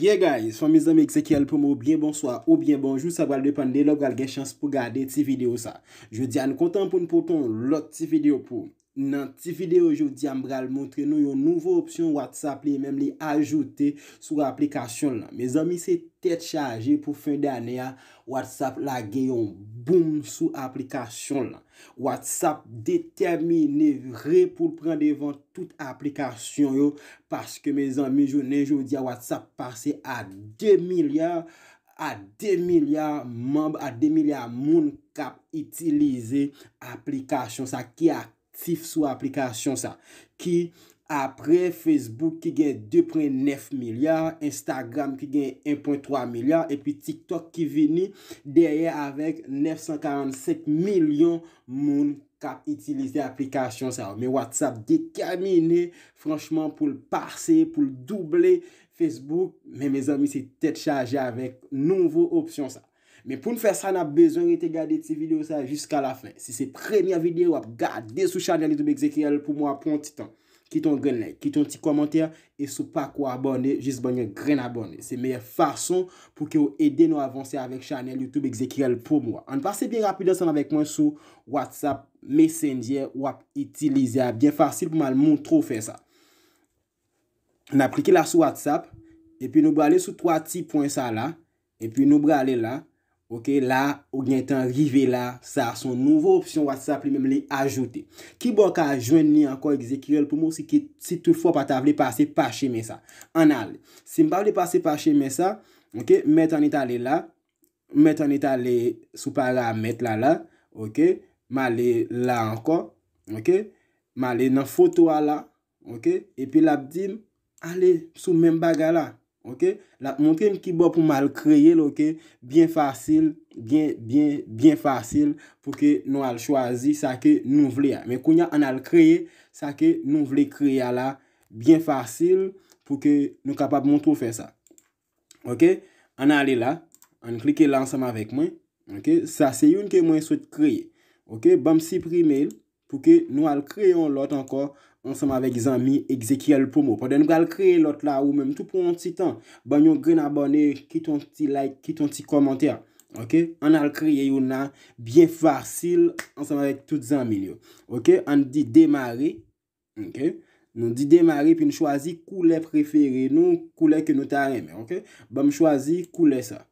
Ye guys, fwa mizami Xekiel Pomo, ou bien bonsoy, ou bien bonjou, sa bal depan, ne lop gal gen chans pou gade ti video sa. Je di an kontan pou npoton lot ti video pou. Nan ti video joudi am bral montre nou yon nouvo opsyon WhatsApp li menm li ajoute sou aplikasyon la. Me zami se tet chaje pou fin danyan WhatsApp la gen yon boom sou aplikasyon la. WhatsApp determine re pou pran devan tout aplikasyon yo. Paske me zami jounen joudi WhatsApp pase a 2 milyar, a 2 milyar mamb, a 2 milyar moun kap itilize aplikasyon sa ki ak. Tif sou aplikasyon sa ki apre Facebook ki gen 2.9 milyar, Instagram ki gen 1.3 milyar E pi TikTok ki veni derye avèk 945 milyon moun kap itilize aplikasyon sa Me WhatsApp di kamine franchman pou l'parse, pou l'double Facebook Me mez ami se tet chaje avèk nouvo opsyon sa Men pou nou fè sa, nan bezwen yon te gade ti video sa jiska la fèn. Si se premye video wap gade sou chanel YouTube Ezekiel pou mwa pou an ti tan. Kiton gen lèk, kiton ti komantèr, e sou pa kwa abonde jis bon yon gren abonde. Se meyè fason pou ki ou ede nou avanse avènk chanel YouTube Ezekiel pou mwa. An pase bien rapide san avènk mwen sou WhatsApp, mesendye wap itilize a, bien fasil pou man l moun tro fè sa. Nan plike la sou WhatsApp, e pi nou bè ale sou 3 ti pwen sa la, e pi nou bè ale la, Ok, la ou gen ten rive la, sa son nouvo opsyon wat sa pri men li ajoute. Ki bo ka ajwen ni anko ekzekyrel pou mou si ki si tou fwa pa ta vle pase pa che me sa. An ale, si mba vle pase pa che me sa, ok, met an ita le la, met an ita le sou pa la met la la, ok, ma le la anko, ok, ma le nan foto a la, ok, epi la bdim, ale sou men baga la. Ok, la montre m ki bo pou mal kreye lo, ok, bien fasil, bien, bien, bien fasil pou ke nou al chwazi sa ke nou vle a. Men kounya an al kreye sa ke nou vle kreye a la, bien fasil pou ke nou kapab moun tou fe sa. Ok, an ale la, an klike lansam avek mwen, ok, sa se youn ke mwen swet kreye. Ok, bam sipri mail pou ke nou al kreyon lot anko. Ansem avèk zanmi ekzekyèl pou mò. Pwede nou gwa l kreye lot la ou mèm. Tout pou an ti tan. Ban yon gren abone, kiton ti like, kiton ti komantè. Ok. An al kreye yon nan. Bien farsil. Ansem avèk tout zanmi yo. Ok. An di demare. Ok. Nou di demare pi nou chwazi koule preferi. Nou koule ke nou ta reme. Ok. Ban mè chwazi koule sa.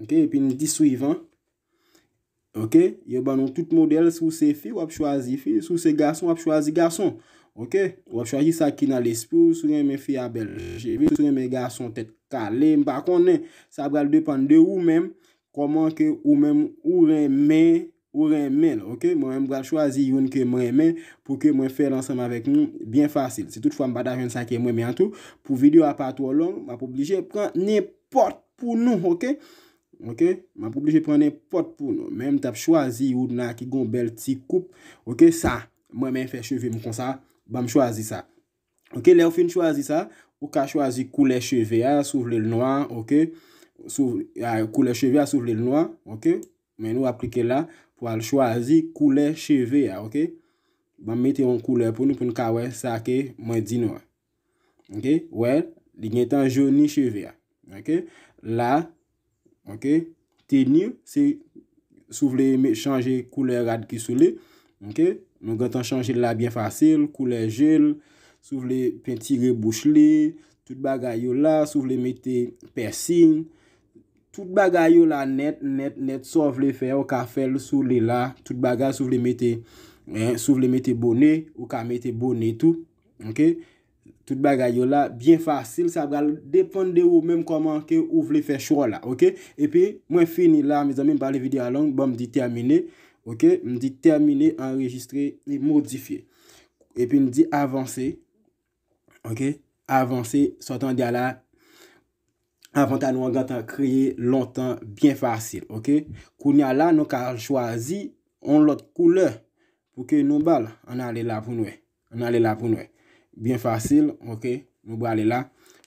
Ok. Pi nou di suivan. Ok, yo ban nou tout model sou se fi wap chwazi fi, sou se gason wap chwazi gason Ok, wap chwazi sa ki nan l'espou, sou gen men fi a belgevi, sou gen men gason tet kalem Bakon ne, sa bral depande ou men, koman ke ou men ou remen, ou remen Ok, mwen m bral chwazi yon ke m remen pou ke mwen fè l'ansanm avèk nou, bien fasil Se toutfwa m bada jen sa ki mwen mèntou, pou video apatwo long, m apoblije, pran nepot pou nou, ok Ok, mwen pou bli jè prene pot pou nou. Mwen mwen tap chwazi yon nan ki gon bel ti koup. Ok, sa. Mwen mwen fè cheve mwen kon sa. Mwen mwen chwazi sa. Ok, lè ou fin chwazi sa. Ou ka chwazi koule cheve a, souvle lè lè noa. Ok, souvle, a, koule cheve a, souvle lè lè noa. Ok, mwen nou aplike la pou al chwazi koule cheve a. Ok, mwen mwen te yon koule pou nou pou nou kawè sa ke mwen di nou. Ok, wè, li gen tan jouni cheve a. Ok, la, chou. Ok, tenye, se sou vle chanje koule rad ki sou li. Ok, nou gantan chanje la bien fasil, koule jel, sou vle pentire bouch li, tout bagay yo la, sou vle mette persing. Tout bagay yo la net, net, net, sou vle fè, ou ka fè l sou li la, tout bagay sou vle mette bonè, ou ka mette bonè tou. Ok. tout bagay yo la, bien fasil, sa bral depon de ou, menm koman ke ou vle fè chou la, ok, epi, mwen fini la, mizan mwen pale vide a lang, bon mdi termine, ok, mdi termine, enregistre, modifi, epi mdi avanse, ok, avanse, sotan di ala, avan tan wangata, kriye, lontan, bien fasil, ok, koun ya la, nou ka chwazi, on lot koule, pouke nou bal, an ale la pou noue, an ale la pou noue, Bien fasil, ok, nou brale la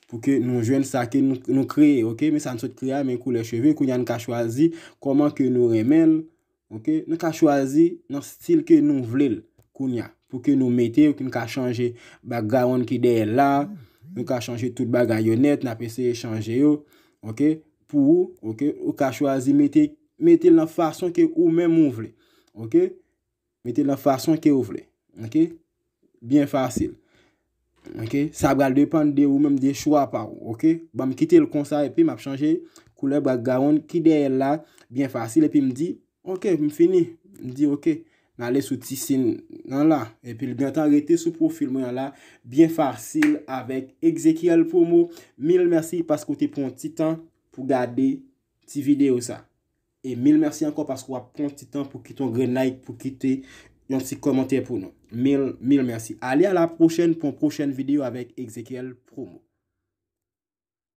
pou ke nou jwen sa ke nou kreye, ok? Me san sot kreye, me koule cheve, kounya nou ka chwazi koman ke nou remen, ok? Nou ka chwazi nan stil ke nou vlel, kounya, pou ke nou mete ou ki nou ka chanje bagayon ki dey la, nou ka chanje tout bagayonet, napese chanje yo, ok? Pou ou, ok, ou ka chwazi mete, mete nan fason ke ou men mou vle, ok? Mete nan fason ke ou vle, ok? Bien fasil. Ok, sa ap gal depan de ou mèm de chwa pa ou, ok, ba m kite l konsa epi m ap chanje koule bak gaon, kide el la, bien fasil epi m di, ok, m fini, m di, ok, m ale sou ti sin, yon la, epi l bientan rete sou profil m yon la, bien fasil, avek, ekzeky el pou mou, mil mersi paskou te pon titan pou gade ti video sa, e mil mersi anko paskou ap pon titan pou kiton grenaik, pou kite, Monsi komentè pou nou. Mil, mil mersi. Ali a la prochen pou prochen video avèk Ezekiel Promo.